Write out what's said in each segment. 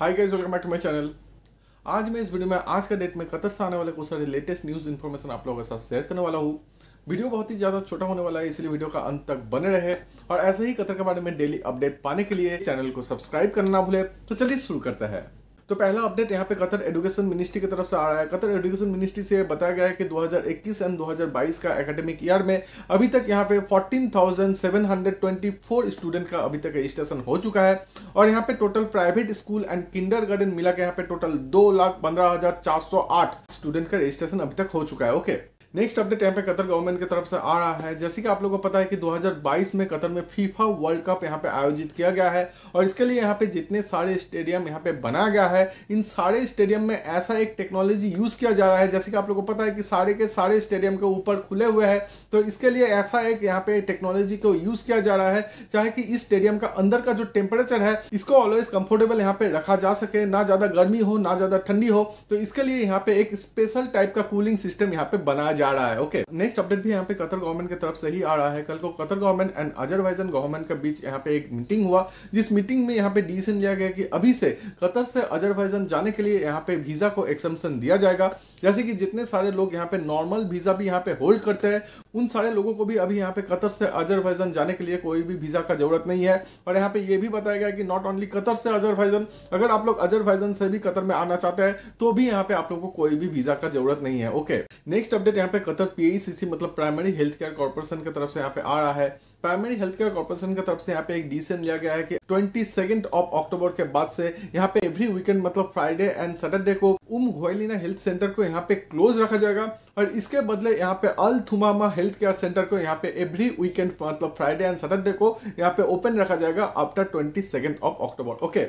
hi guys welcome back to my channel आज मैं इस वीडियो में आज का डेट में कतर से आने वाले कुछ सारे लेटेस्ट न्यूज़ इन्फॉर्मेशन आप लोगों के साथ शेयर करने वाला हूँ वीडियो बहुत ही ज़्यादा छोटा होने वाला है इसलिए वीडियो का अंत तक बने रहे और ऐसे ही कतर के बारे में डेली अपडेट पाने के लिए चैनल को सब्सक्राइब करना ना भूले तो चलिए शुरू करते हैं तो पहला अपडेट यहाँ पे कतर एजुकेशन मिनिस्ट्री की तरफ से आ रहा है कतर एजुकेशन मिनिस्ट्री से बताया गया है कि 2021 एंड 2022 का एकेडमिक ईयर में अभी तक यहाँ पे 14,724 स्टूडेंट का अभी तक रजिस्ट्रेशन हो चुका है और यहाँ पे total private school and kindergarten मिला के यहाँ पे टोटल दो लाख पंद्रह हजार चार सौ आठ स्टूडेंट का रजिस्ट्रेशन अभी तक हो चुका है ओके नेक्स्ट अपडेट यहाँ पे कतर गवर्नमेंट की तरफ से आ रहा है जैसे कि आप लोगों को पता है कि 2022 में कतर में फीफा वर्ल्ड कप यहाँ पे आयोजित किया गया है और इसके लिए यहाँ पे जितने सारे स्टेडियम यहाँ पे बनाया गया है इन सारे स्टेडियम में ऐसा एक टेक्नोलॉजी यूज किया जा रहा है जैसे कि आप लोगों को पता है कि सारे के सारे स्टेडियम के ऊपर खुले हुए हैं तो इसके लिए ऐसा एक यहाँ पे टेक्नोलॉजी को यूज किया जा रहा है चाहे कि इस स्टेडियम का अंदर का जो टेम्परेचर है इसको ऑलवेज कंफर्टेबल यहाँ पे रखा जा सके ना ज्यादा गर्मी हो ना ज्यादा ठंडी हो तो इसके लिए यहाँ पे एक स्पेशल टाइप का कूलिंग सिस्टम यहाँ पे बनाया जा रहा है ओके नेक्स्ट अपडेट भी यहाँ पे कतर गवर्नमेंट की तरफ से ही आ रहा है कल को Qatar government and Azerbaijan government के बीच यहाँ पे एक मीटिंग हुआ जिस मीटिंग में यहाँ पे डिसीजन लिया गया कि अभी से कतर से अजरवाइजन जाने के लिए यहाँ पे वीजा को एक्सम्पन दिया जाएगा जैसे कि जितने सारे लोग यहाँ पे नॉर्मल वीजा भी यहाँ पे होल्ड करते हैं उन सारे लोगों को भी अभी यहाँ पे कतर से अजरवाइजन जाने के लिए कोई भी वीजा का जरूरत नहीं है और यहाँ पे ये भी बताया गया कि नॉट ओनली कतर से अजरवाइजन अगर आप लोग अजरवाइजन से भी कतर में आना चाहते हैं तो भी यहाँ पे आप लोग को कोई भी वीजा का जरूरत नहीं है ओके नेक्स्ट अपडेट यहाँ यहाँ पे कतर पी e मतलब प्राइमरी हेल्थ केयर कॉर्पोरेशन की तरफ से यहाँ पे आ रहा है प्राइमरी हेल्थ केयर कॉर्पोरेशन की तरफ से यहाँ पे एक डिसीजन लिया गया है कि ट्वेंटी सेकेंड ऑफ अक्टूबर के बाद से यहाँ पे एवरी वीकेंड मतलब फ्राइडे एंड सैटरडे को उम घोयलिना हेल्थ सेंटर को यहाँ पे क्लोज रखा जाएगा और इसके बदले यहाँ पे Al Thumama health care centre को यहाँ पे एवरी वीकेंड मतलब फ्राइडे एंड सैटरडे को यहाँ पे ओपन रखा जाएगा after twenty second of October okay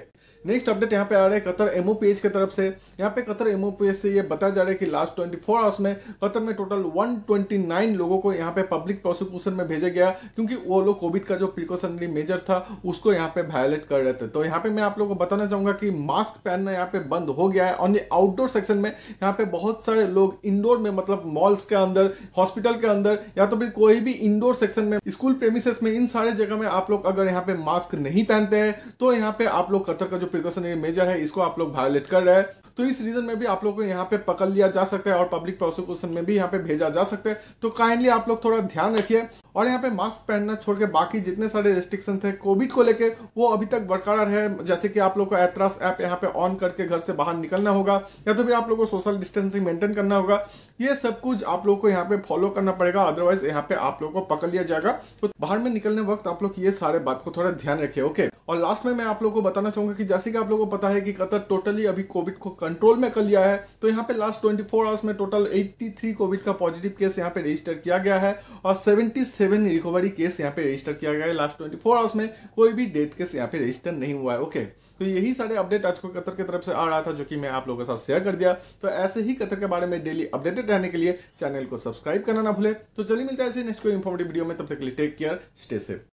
next update यहाँ पे आ रहा है कतर एमओ पी की तरफ से यहाँ पे कतर एमओ पी से ये बताया जा रहा है कि लास्ट ट्वेंटी फोर आवर्स में कतर में टोटल वन ट्वेंटी नाइन लोगों को यहाँ पे पब्लिक प्रोसिक्यूशन में भेजा गया क्योंकि वो लोग कोविड का जो प्रिकॉशनरी मेजर था उसको यहाँ पे वायोलेट कर रहे थे तो यहाँ पे मैं आप लोगों को बताना चाहूंगा कि मास्क पहनना यहाँ पे बंद हो गया है ऑन आउटडोर सेक्शन में यहाँ पे बहुत सारे लोग इंडोर में मतलब मॉल्स के अंदर हॉस्पिटल के अंदर या तो फिर कोई भी इंडोर सेक्शन में स्कूल प्रेमिसेस में इन सारे जगह में आप लोग अगर यहाँ पे मास्क नहीं पहनते हैं तो यहाँ पे आप लोग कतर का जो प्रिकॉशनरी मेजर है इसको आप लोग वायोलेट कर रहे हैं तो इस रीजन में भी आप लोग को यहाँ पे पकड़ लिया जा सकता है और पब्लिक प्रोसिक्यूशन में भी यहाँ पे भेजा जा सकता है तो काइंडली आप लोग थोड़ा ध्यान रखिए और यहाँ पे मास्क पहनना छोड़ के बाकी जितने सारे रिस्ट्रिक्शन थे कोविड को लेके वो अभी तक बरकरार है जैसे कि आप लोग को एत्रास ऐप यहाँ पे ऑन करके घर से बाहर निकलना होगा या तो फिर आप लोग को सोशल डिस्टेंसिंग मेंटेन करना होगा ये सब कुछ आप लोग को यहाँ पे फॉलो करना पड़ेगा अदरवाइज यहाँ पे आप लोग को पकड़ लिया जाएगा तो बाहर में निकलने वक्त आप लोग ये सारे बात को थोड़ा ध्यान रखिए ओके और लास्ट में मैं आप लोगों को बताना चाहूंगा कि जैसे कि आप लोगों को पता है कि कतर टोटली अभी कोविड को कंट्रोल में कर लिया है तो यहाँ पे लास्ट 24 आवर्स में टोटल 83 कोविड का पॉजिटिव केस यहाँ पे रजिस्टर किया गया है और 77 रिकवरी केस यहाँ पे रजिस्टर किया गया है लास्ट 24 आवर्स में कोई भी डेथ केस यहाँ पे रजिस्टर नहीं हुआ है ओके तो यही सारे अपडेट आज को कतर की तरफ से आ रहा था जो कि मैं आप लोगों के साथ शेयर कर दिया तो ऐसे ही कतर के बारे में डेली अपडेटेड रहने के लिए चैनल को सब्सक्राइब करना ना भूले तो चलिए मिलता है ऐसे नेक्स्ट कोई इन्फॉर्मेटिव वीडियो में तब तक के लिए टेक केयर स्टे सेफ